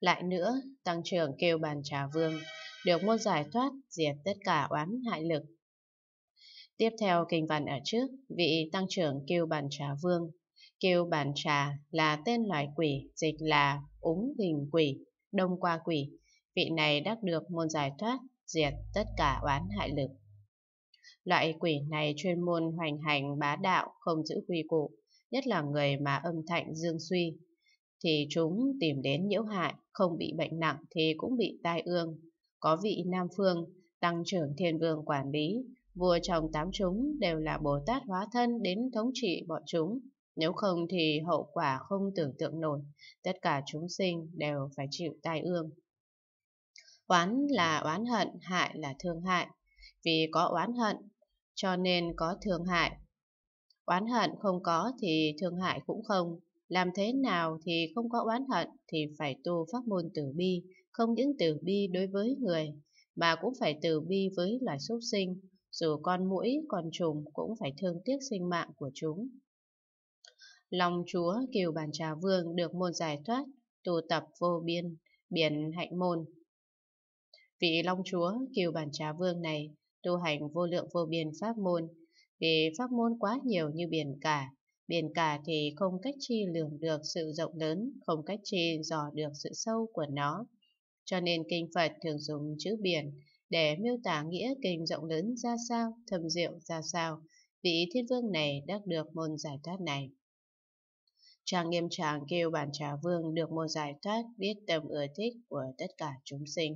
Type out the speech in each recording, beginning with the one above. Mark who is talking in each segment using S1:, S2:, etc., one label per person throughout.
S1: Lại nữa, tăng trưởng kêu bàn trà vương, được môn giải thoát, diệt tất cả oán hại lực. Tiếp theo kinh văn ở trước, vị tăng trưởng kêu bàn trà vương. Kêu bàn trà là tên loài quỷ, dịch là úng hình quỷ, đông qua quỷ. Vị này đắc được môn giải thoát, diệt tất cả oán hại lực. Loại quỷ này chuyên môn hoành hành bá đạo, không giữ quy củ, nhất là người mà âm thạnh dương suy, thì chúng tìm đến nhiễu hại, không bị bệnh nặng thì cũng bị tai ương. Có vị Nam Phương, tăng trưởng thiên vương quản lý, vua chồng tám chúng đều là Bồ Tát hóa thân đến thống trị bọn chúng. Nếu không thì hậu quả không tưởng tượng nổi, tất cả chúng sinh đều phải chịu tai ương. Oán là oán hận, hại là thương hại. Vì có oán hận, cho nên có thương hại. Oán hận không có thì thương hại cũng không, làm thế nào thì không có oán hận thì phải tu pháp môn từ bi, không những từ bi đối với người, mà cũng phải từ bi với loài súc sinh, dù con mũi, con trùng cũng phải thương tiếc sinh mạng của chúng. Lòng Chúa Kiều Bản Trà Vương được môn giải thoát, tu tập vô biên, biển hạnh môn. Vị Long Chúa Kiều Bản Trà Vương này tu hành vô lượng vô biên pháp môn, vì pháp môn quá nhiều như biển cả, biển cả thì không cách chi lường được sự rộng lớn, không cách chi dò được sự sâu của nó. Cho nên kinh Phật thường dùng chữ biển để miêu tả nghĩa kinh rộng lớn ra sao, thâm diệu ra sao, vị thiên vương này đắc được môn giải thoát này. Chàng nghiêm tràng kêu bản trà vương được môn giải thoát biết tầm ưa thích của tất cả chúng sinh.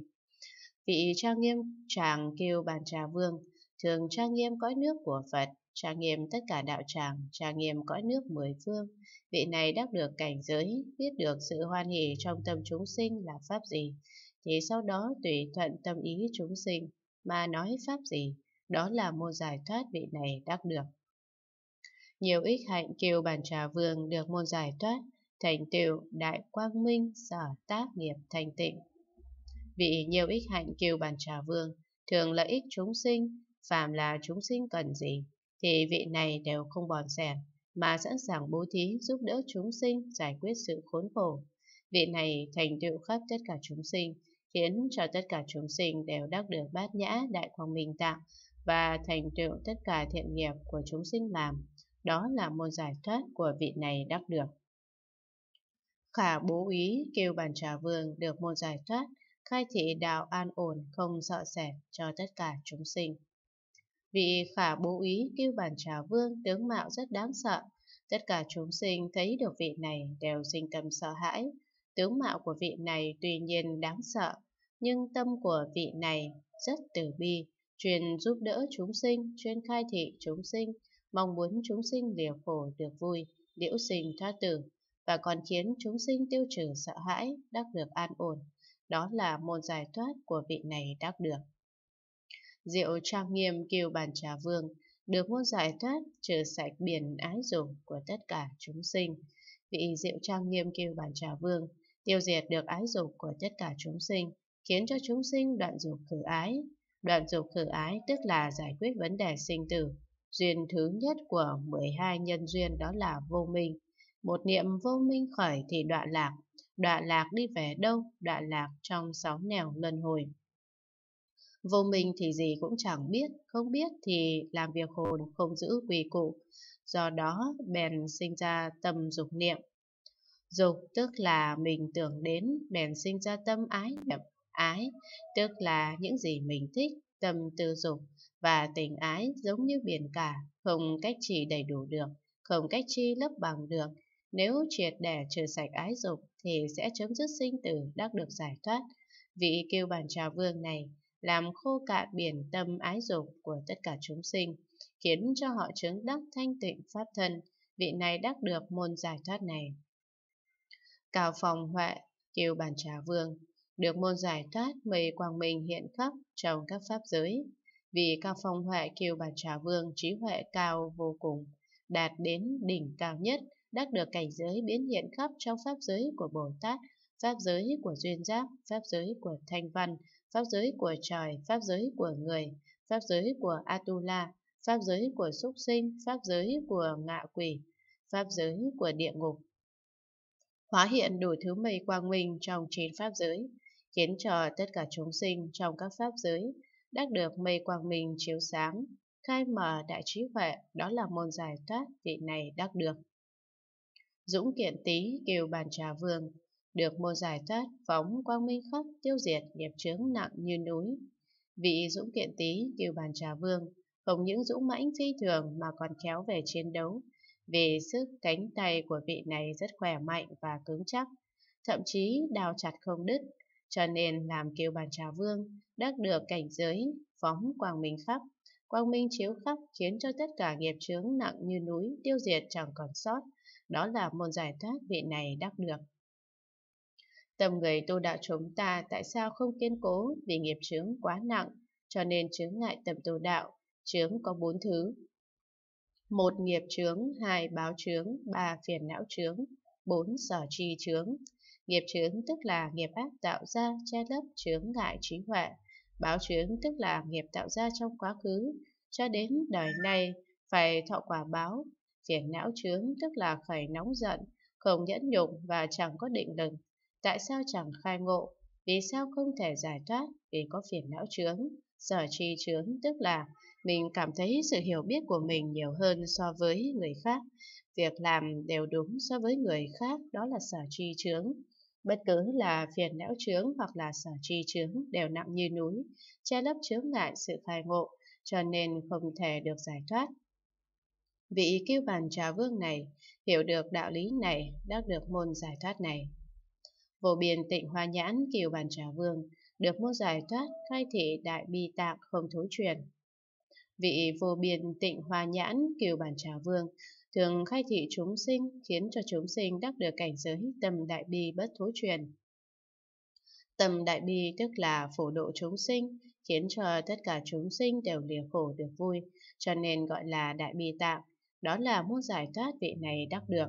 S1: Vị trang nghiêm tràng kêu bàn trà vương, thường trang nghiêm cõi nước của Phật Trang nghiêm tất cả đạo tràng, trang nghiêm cõi nước mười phương, vị này đắc được cảnh giới, biết được sự hoan hỷ trong tâm chúng sinh là pháp gì, thì sau đó tùy thuận tâm ý chúng sinh mà nói pháp gì, đó là môn giải thoát vị này đắc được. Nhiều ích hạnh kiều bản trà vương được môn giải thoát, thành tựu đại quang minh sở tác nghiệp thành tịnh. Vị nhiều ích hạnh kiều bản trà vương thường lợi ích chúng sinh, phàm là chúng sinh cần gì thì vị này đều không bòn xẻn, mà sẵn sàng bố thí giúp đỡ chúng sinh giải quyết sự khốn khổ. Vị này thành tựu khắp tất cả chúng sinh, khiến cho tất cả chúng sinh đều đắc được bát nhã đại quang minh tạng và thành tựu tất cả thiện nghiệp của chúng sinh làm. Đó là môn giải thoát của vị này đắc được. Khả bố ý kêu bàn trà vương được môn giải thoát, khai thị đạo an ổn không sợ sẻ cho tất cả chúng sinh. Vị khả bố ý kêu bản trà vương tướng mạo rất đáng sợ. Tất cả chúng sinh thấy được vị này đều sinh tâm sợ hãi. Tướng mạo của vị này tuy nhiên đáng sợ, nhưng tâm của vị này rất từ bi, truyền giúp đỡ chúng sinh, chuyên khai thị chúng sinh, mong muốn chúng sinh liều khổ được vui, liễu sinh thoát tử, và còn khiến chúng sinh tiêu trừ sợ hãi, đắc được an ổn. Đó là môn giải thoát của vị này đắc được. Rượu trang nghiêm kiều bàn trà vương, được muốn giải thoát, trừ sạch biển ái dục của tất cả chúng sinh. Vị diệu trang nghiêm kiều bàn trà vương, tiêu diệt được ái dục của tất cả chúng sinh, khiến cho chúng sinh đoạn dục khử ái. Đoạn dục khử ái tức là giải quyết vấn đề sinh tử. Duyên thứ nhất của 12 nhân duyên đó là vô minh. Một niệm vô minh khởi thì đoạn lạc, đoạn lạc đi về đâu, đoạn lạc trong sáu nẻo luân hồi. Vô minh thì gì cũng chẳng biết, không biết thì làm việc hồn không giữ quỳ cụ. Do đó bèn sinh ra tâm dục niệm. Dục tức là mình tưởng đến, bèn sinh ra tâm ái niệm. Ái tức là những gì mình thích, tâm tư dục và tình ái giống như biển cả, không cách chỉ đầy đủ được, không cách chi lấp bằng được. Nếu triệt để trừ sạch ái dục thì sẽ chấm dứt sinh tử đắc được giải thoát. Vị kêu bản trà vương này làm khô cả biển tâm ái dục của tất cả chúng sinh, khiến cho họ chứng đắc thanh tịnh pháp thân, vị này đắc được môn giải thoát này. Cào phòng huệ, kiều bản trà vương, được môn giải thoát mây quang minh hiện khắp trong các pháp giới. Vì cao phong huệ kiều bản trà vương trí huệ cao vô cùng, đạt đến đỉnh cao nhất, đắc được cảnh giới biến hiện khắp trong pháp giới của Bồ Tát, pháp giới của Duyên Giác, pháp giới của Thanh Văn, Pháp giới của trời, pháp giới của người, pháp giới của Atula, pháp giới của súc sinh, pháp giới của ngạ quỷ, pháp giới của địa ngục. Hóa hiện đủ thứ mây quang minh trong chín pháp giới, khiến cho tất cả chúng sinh trong các pháp giới đắc được mây quang minh chiếu sáng, khai mở đại trí huệ, đó là môn giải thoát vị này đắc được. Dũng kiện tý kiều bàn trà vương, được mùa giải thoát, phóng quang minh khắp tiêu diệt nghiệp chướng nặng như núi. Vị dũng kiện tý kiều bàn trà vương, không những dũng mãnh phi thường mà còn khéo về chiến đấu. Vì sức cánh tay của vị này rất khỏe mạnh và cứng chắc, thậm chí đào chặt không đứt, cho nên làm kiều bàn trà vương đắc được cảnh giới phóng quang minh khắp. Quang minh chiếu khắp khiến cho tất cả nghiệp chướng nặng như núi tiêu diệt chẳng còn sót. Đó là môn giải thoát vị này đắc được. Tâm người tu đạo chúng ta tại sao không kiên cố vì nghiệp chướng quá nặng, cho nên chướng ngại tâm tu đạo. Chướng có bốn thứ. một Nghiệp chướng, hai Báo chướng, ba Phiền não chướng, bốn Sở trì chướng. Nghiệp chướng tức là nghiệp ác tạo ra che lấp chướng ngại trí huệ. Báo chướng tức là nghiệp tạo ra trong quá khứ, cho đến đời này phải thọ quả báo. Phiền não chướng tức là khởi nóng giận, không nhẫn nhục và chẳng có định lực Tại sao chẳng khai ngộ? Vì sao không thể giải thoát? Vì có phiền não chướng. Sở trì chướng tức là mình cảm thấy sự hiểu biết của mình nhiều hơn so với người khác. Việc làm đều đúng so với người khác đó là sở trì chướng. Bất cứ là phiền não chướng hoặc là sở trì chướng đều nặng như núi, che lấp chướng ngại sự khai ngộ, cho nên không thể được giải thoát. Vị kiêu bàn trà vương này hiểu được đạo lý này, đã được môn giải thoát này. Vô biên tịnh hoa nhãn kiều bàn trà vương, được mua giải thoát, khai thị đại bi tạng không thối truyền. Vị vô biên tịnh hoa nhãn kiều bàn trà vương, thường khai thị chúng sinh, khiến cho chúng sinh đắc được cảnh giới tâm đại bi bất thối truyền. Tâm đại bi tức là phổ độ chúng sinh, khiến cho tất cả chúng sinh đều lìa khổ được vui, cho nên gọi là đại bi tạng, đó là muốn giải thoát vị này đắc được.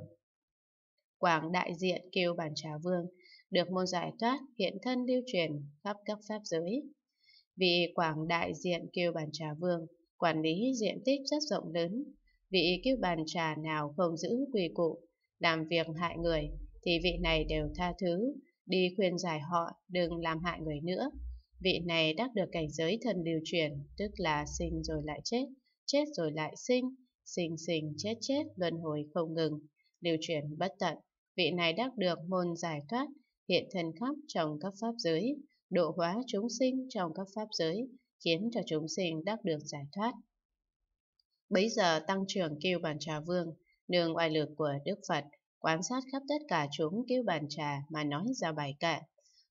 S1: Quảng đại diện kiều bản trà vương được môn giải thoát hiện thân lưu truyền khắp các pháp giới. Vị quảng đại diện kiêu bàn trà vương, quản lý diện tích rất rộng lớn. Vị kiêu bàn trà nào không giữ quy cụ, làm việc hại người, thì vị này đều tha thứ, đi khuyên giải họ đừng làm hại người nữa. Vị này đắc được cảnh giới thần lưu truyền, tức là sinh rồi lại chết, chết rồi lại sinh, sinh sinh chết chết luân hồi không ngừng, lưu truyền bất tận. Vị này đắc được môn giải thoát, hiện thần khắp trong các pháp giới, độ hóa chúng sinh trong các pháp giới, khiến cho chúng sinh đắc được giải thoát. Bấy giờ tăng trưởng kiêu bàn trà vương, nương oai lực của Đức Phật, quan sát khắp tất cả chúng kiêu bàn trà mà nói ra bài kệ.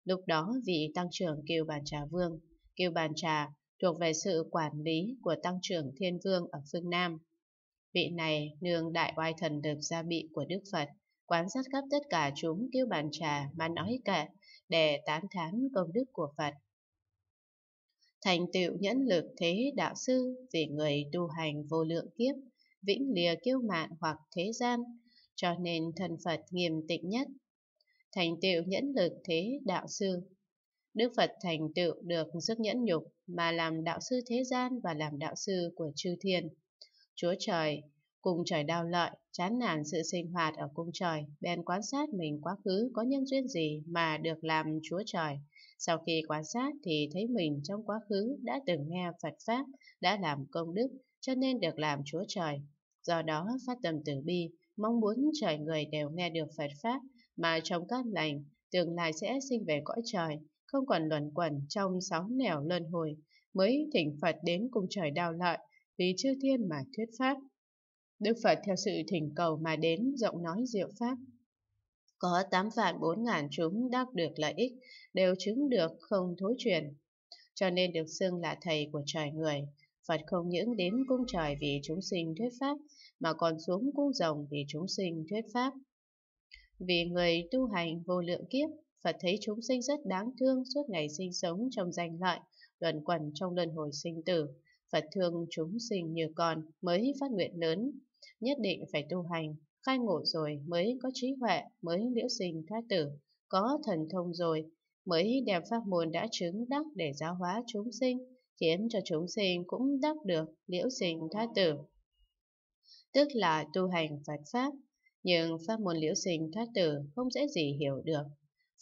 S1: Lúc đó vị tăng trưởng kiêu bàn trà vương, kiêu bàn trà thuộc về sự quản lý của tăng trưởng thiên vương ở phương Nam. Vị này nương đại oai thần được gia bị của Đức Phật, quan sát khắp tất cả chúng kêu bàn trà mà nói cả để tán thán công đức của Phật. Thành tựu nhẫn lực thế đạo sư vì người tu hành vô lượng kiếp, vĩnh lìa kiêu mạn hoặc thế gian, cho nên thần Phật nghiêm tịnh nhất. Thành tựu nhẫn lực thế đạo sư Đức Phật thành tựu được sức nhẫn nhục mà làm đạo sư thế gian và làm đạo sư của chư thiên. Chúa Trời Cung trời đau lợi, chán nản sự sinh hoạt ở cung trời, bèn quan sát mình quá khứ có nhân duyên gì mà được làm chúa trời. Sau khi quan sát thì thấy mình trong quá khứ đã từng nghe Phật Pháp, đã làm công đức, cho nên được làm chúa trời. Do đó phát tâm từ bi, mong muốn trời người đều nghe được Phật Pháp mà trong các lành, tương lai sẽ sinh về cõi trời, không còn luẩn quẩn trong sáu nẻo luân hồi, mới thỉnh Phật đến cung trời đau lợi, vì chư thiên mà thuyết Pháp. Đức Phật theo sự thỉnh cầu mà đến rộng nói diệu pháp. Có tám vạn bốn ngàn chúng đắc được lợi ích, đều chứng được không thối truyền. Cho nên được xưng là thầy của trời người. Phật không những đến cung trời vì chúng sinh thuyết pháp, mà còn xuống cung rồng vì chúng sinh thuyết pháp. Vì người tu hành vô lượng kiếp, Phật thấy chúng sinh rất đáng thương suốt ngày sinh sống trong danh lợi, luẩn quẩn trong luân hồi sinh tử. Phật thương chúng sinh như con mới phát nguyện lớn, nhất định phải tu hành, khai ngộ rồi mới có trí huệ, mới liễu sinh thoát tử, có thần thông rồi, mới đem pháp môn đã chứng đắc để giáo hóa chúng sinh, khiến cho chúng sinh cũng đắc được liễu sinh thoát tử. Tức là tu hành Phật Pháp, nhưng pháp môn liễu sinh thoát tử không dễ gì hiểu được.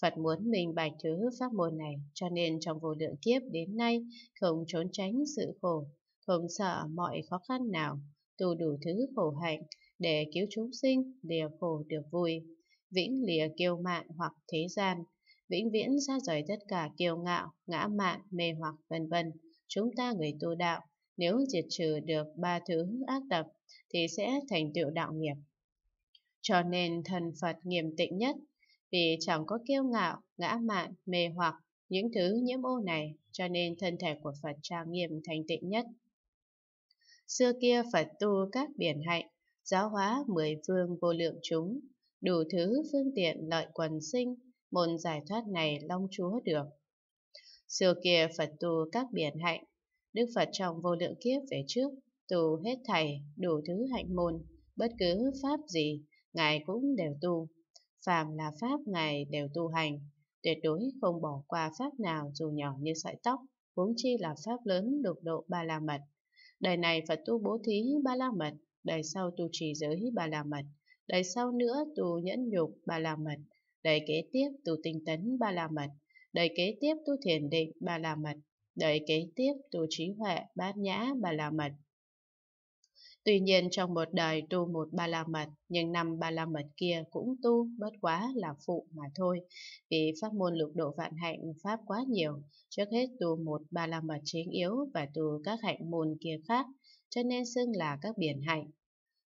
S1: Phật muốn mình bạch thứ pháp môn này, cho nên trong vô lượng kiếp đến nay không trốn tránh sự khổ, không sợ mọi khó khăn nào, tu đủ thứ khổ hạnh để cứu chúng sinh lìa khổ được vui, vĩnh lìa kiêu mạn hoặc thế gian, vĩnh viễn ra rời tất cả kiêu ngạo, ngã mạn, mê hoặc vân vân. Chúng ta người tu đạo, nếu diệt trừ được ba thứ ác tập thì sẽ thành tựu đạo nghiệp. Cho nên thần Phật nghiêm tịnh nhất, vì chẳng có kiêu ngạo, ngã mạn, mê hoặc những thứ nhiễm ô này, cho nên thân thể của Phật trang nghiêm thành tịnh nhất. Xưa kia Phật tu các biển hạnh, giáo hóa mười phương vô lượng chúng, đủ thứ phương tiện lợi quần sinh, môn giải thoát này long chúa được. Xưa kia Phật tu các biển hạnh, Đức Phật trong vô lượng kiếp về trước, tu hết thảy, đủ thứ hạnh môn, bất cứ pháp gì, Ngài cũng đều tu. Phàm là pháp Ngài đều tu hành, tuyệt đối không bỏ qua pháp nào dù nhỏ như sợi tóc, huống chi là pháp lớn lục độ ba la mật. Đời này Phật tu bố thí ba la mật, đời sau tu trì giới ba la mật, đời sau nữa tu nhẫn nhục ba la mật, đời kế tiếp tu tinh tấn ba la mật, đời kế tiếp tu thiền định ba la mật, đời kế tiếp tu trí huệ bát nhã ba la mật Tuy nhiên trong một đời tu một ba la mật, nhưng năm ba la mật kia cũng tu bất quá là phụ mà thôi. Vì pháp môn lục độ vạn hạnh pháp quá nhiều, trước hết tu một ba la mật chính yếu và tu các hạnh môn kia khác, cho nên xưng là các biển hạnh.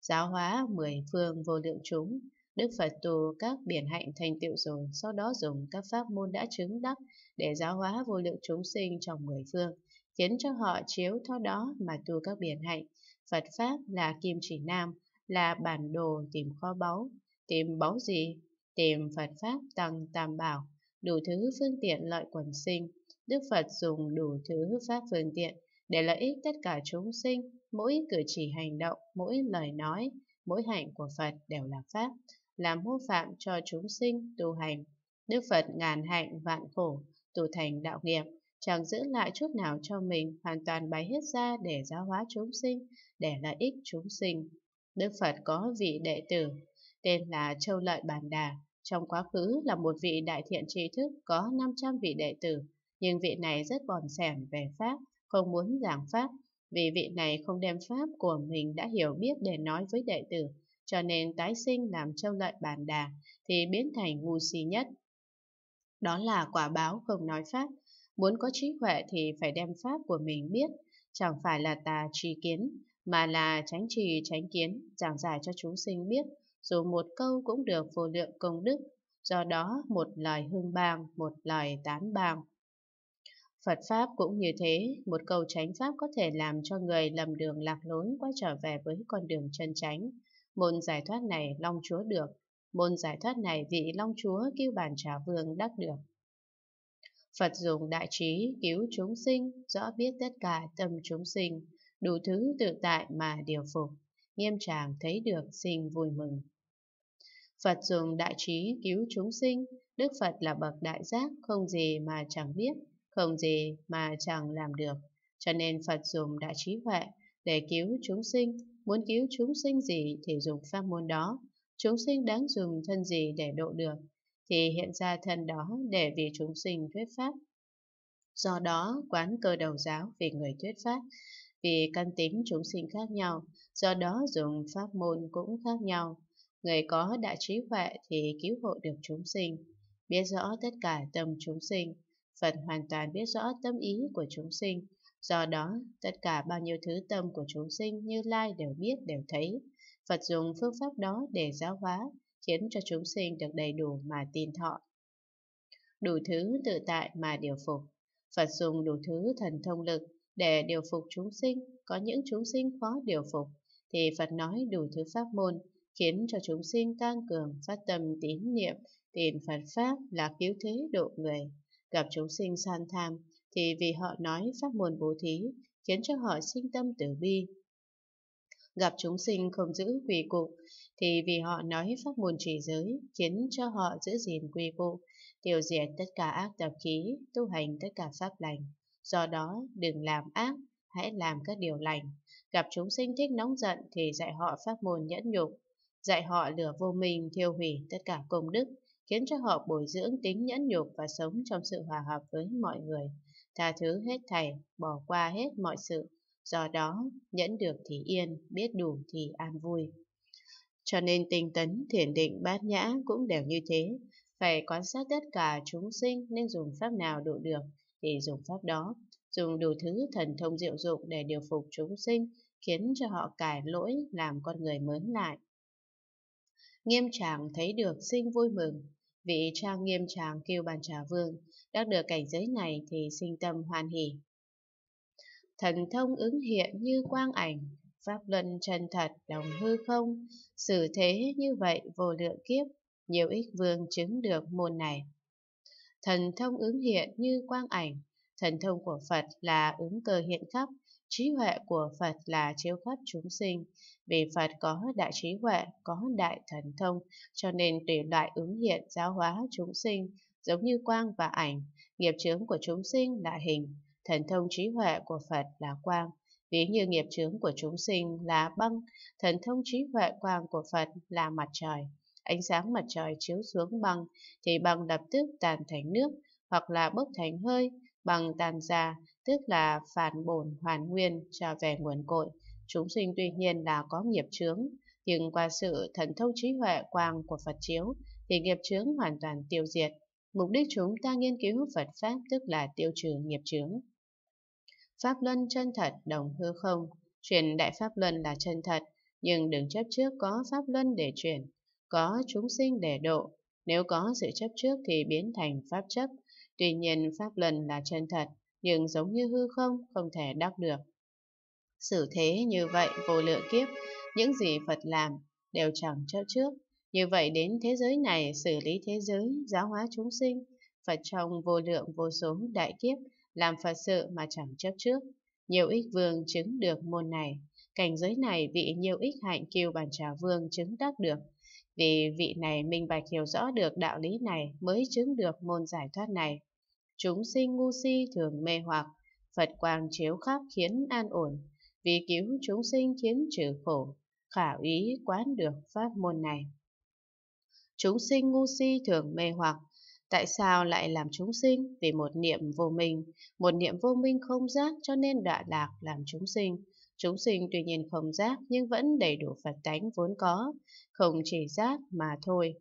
S1: Giáo hóa mười phương vô lượng chúng, Đức Phật tu các biển hạnh thành tựu rồi, sau đó dùng các pháp môn đã chứng đắc để giáo hóa vô lượng chúng sinh trong mười phương, khiến cho họ chiếu theo đó mà tu các biển hạnh Phật Pháp là kim chỉ nam, là bản đồ tìm kho báu. Tìm báu gì? Tìm Phật Pháp tăng tam bảo, đủ thứ phương tiện lợi quần sinh. Đức Phật dùng đủ thứ pháp phương tiện để lợi ích tất cả chúng sinh. Mỗi cử chỉ hành động, mỗi lời nói, mỗi hạnh của Phật đều là Pháp, là mô phạm cho chúng sinh tu hành. Đức Phật ngàn hạnh vạn khổ, tu thành đạo nghiệp chẳng giữ lại chút nào cho mình, hoàn toàn bày hết ra để giáo hóa chúng sinh, để lợi ích chúng sinh. Đức Phật có vị đệ tử, tên là Châu Lợi bản Đà, trong quá khứ là một vị đại thiện tri thức có 500 vị đệ tử, nhưng vị này rất bòn sẻn về Pháp, không muốn giảng Pháp, vì vị này không đem Pháp của mình đã hiểu biết để nói với đệ tử, cho nên tái sinh làm Châu Lợi bản Đà thì biến thành ngu si nhất. Đó là quả báo không nói Pháp, Muốn có trí huệ thì phải đem pháp của mình biết, chẳng phải là tà trì kiến, mà là tránh trì tránh kiến, giảng giải cho chúng sinh biết, dù một câu cũng được vô lượng công đức, do đó một lời hương bàng, một lời tán bàng, Phật Pháp cũng như thế, một câu tránh Pháp có thể làm cho người lầm đường lạc lối quay trở về với con đường chân tránh. Môn giải thoát này long chúa được, môn giải thoát này vị long chúa kêu bản trả vương đắc được. Phật dùng đại trí cứu chúng sinh, rõ biết tất cả tâm chúng sinh, đủ thứ tự tại mà điều phục, nghiêm tràng thấy được sinh vui mừng. Phật dùng đại trí cứu chúng sinh, Đức Phật là bậc đại giác, không gì mà chẳng biết, không gì mà chẳng làm được. Cho nên Phật dùng đại trí huệ để cứu chúng sinh, muốn cứu chúng sinh gì thì dùng pháp môn đó. Chúng sinh đáng dùng thân gì để độ được thì hiện ra thân đó để vì chúng sinh thuyết pháp. Do đó, quán cơ đầu giáo vì người thuyết pháp, vì căn tính chúng sinh khác nhau, do đó dùng pháp môn cũng khác nhau. Người có đại trí huệ thì cứu hộ được chúng sinh, biết rõ tất cả tâm chúng sinh, Phật hoàn toàn biết rõ tâm ý của chúng sinh, do đó tất cả bao nhiêu thứ tâm của chúng sinh như lai đều biết đều thấy. Phật dùng phương pháp đó để giáo hóa, khiến cho chúng sinh được đầy đủ mà tin thọ. Đủ thứ tự tại mà điều phục. Phật dùng đủ thứ thần thông lực để điều phục chúng sinh, có những chúng sinh khó điều phục, thì Phật nói đủ thứ pháp môn, khiến cho chúng sinh tăng cường phát tâm tín niệm, tìm Phật Pháp là cứu thế độ người. Gặp chúng sinh san tham, thì vì họ nói pháp môn bố thí, khiến cho họ sinh tâm từ bi. Gặp chúng sinh không giữ quỳ cục, thì vì họ nói pháp môn trì giới khiến cho họ giữ gìn quy vụ, tiêu diệt tất cả ác tập khí, tu hành tất cả pháp lành. Do đó, đừng làm ác, hãy làm các điều lành. Gặp chúng sinh thích nóng giận thì dạy họ pháp môn nhẫn nhục, dạy họ lửa vô minh thiêu hủy tất cả công đức, khiến cho họ bồi dưỡng tính nhẫn nhục và sống trong sự hòa hợp với mọi người, tha thứ hết thảy, bỏ qua hết mọi sự. Do đó, nhẫn được thì yên, biết đủ thì an vui. Cho nên tinh tấn, thiền định, bát nhã cũng đều như thế. Phải quan sát tất cả chúng sinh nên dùng pháp nào độ được thì dùng pháp đó. Dùng đủ thứ thần thông diệu dụng để điều phục chúng sinh, khiến cho họ cải lỗi làm con người mới lại. Nghiêm tràng thấy được sinh vui mừng. Vị trang nghiêm tràng kêu bàn trà vương, đắc được cảnh giới này thì sinh tâm hoan hỉ. Thần thông ứng hiện như quang ảnh, pháp luân chân thật đồng hư không, xử thế như vậy vô lượng kiếp, nhiều ích vương chứng được môn này. Thần thông ứng hiện như quang ảnh, thần thông của Phật là ứng cơ hiện khắp, trí huệ của Phật là chiếu khắp chúng sinh. Vì Phật có đại trí huệ, có đại thần thông, cho nên tùy loại ứng hiện giáo hóa chúng sinh, giống như quang và ảnh, nghiệp chướng của chúng sinh là hình, thần thông trí huệ của Phật là quang, Ví như nghiệp chướng của chúng sinh là băng, thần thông trí huệ quang của Phật là mặt trời. Ánh sáng mặt trời chiếu xuống băng thì băng lập tức tàn thành nước hoặc là bốc thành hơi, băng tàn ra tức là phản bổn hoàn nguyên trở về nguồn cội. Chúng sinh tuy nhiên là có nghiệp chướng, nhưng qua sự thần thông trí huệ quang của Phật chiếu thì nghiệp chướng hoàn toàn tiêu diệt. Mục đích chúng ta nghiên cứu Phật Pháp tức là tiêu trừ nghiệp chướng. Pháp Luân chân thật đồng hư không. Truyền Đại Pháp Luân là chân thật, nhưng đừng chấp trước có Pháp Luân để truyền, có chúng sinh để độ. Nếu có sự chấp trước thì biến thành Pháp chấp. Tuy nhiên Pháp Luân là chân thật, nhưng giống như hư không, không thể đắc được. Sử thế như vậy vô lượng kiếp, những gì Phật làm đều chẳng chấp trước. Như vậy đến thế giới này xử lý thế giới, giáo hóa chúng sinh, Phật trong vô lượng vô số đại kiếp làm Phật sự mà chẳng chấp trước. Nhiều ích vương chứng được môn này. Cảnh giới này vị nhiều ích hạnh kiêu bản trà vương chứng đắc được. Vì vị này minh bạch hiểu rõ được đạo lý này mới chứng được môn giải thoát này. Chúng sinh ngu si thường mê hoặc, Phật quang chiếu khắp khiến an ổn, vì cứu chúng sinh khiến trừ khổ, khả ý quán được pháp môn này. Chúng sinh ngu si thường mê hoặc, Tại sao lại làm chúng sinh? Vì một niệm vô minh, một niệm vô minh không giác cho nên đọa lạc làm chúng sinh. Chúng sinh tuy nhiên không giác nhưng vẫn đầy đủ Phật tánh vốn có, không chỉ giác mà thôi.